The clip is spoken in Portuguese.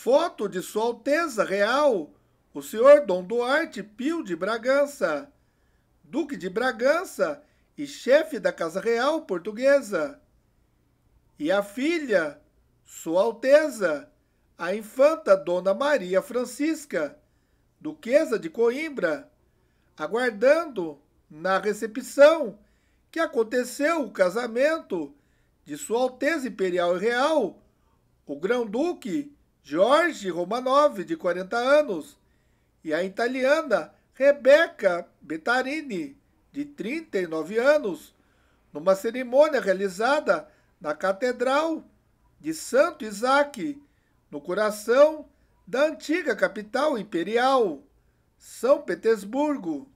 Foto de Sua Alteza Real, o senhor Dom Duarte Pio de Bragança, Duque de Bragança e chefe da Casa Real Portuguesa. E a filha, Sua Alteza, a infanta Dona Maria Francisca, Duquesa de Coimbra, aguardando na recepção que aconteceu o casamento de Sua Alteza Imperial e Real, o Grão-Duque Jorge Romanov, de 40 anos, e a italiana Rebecca Betarini, de 39 anos, numa cerimônia realizada na Catedral de Santo Isaac, no coração da antiga capital imperial, São Petersburgo.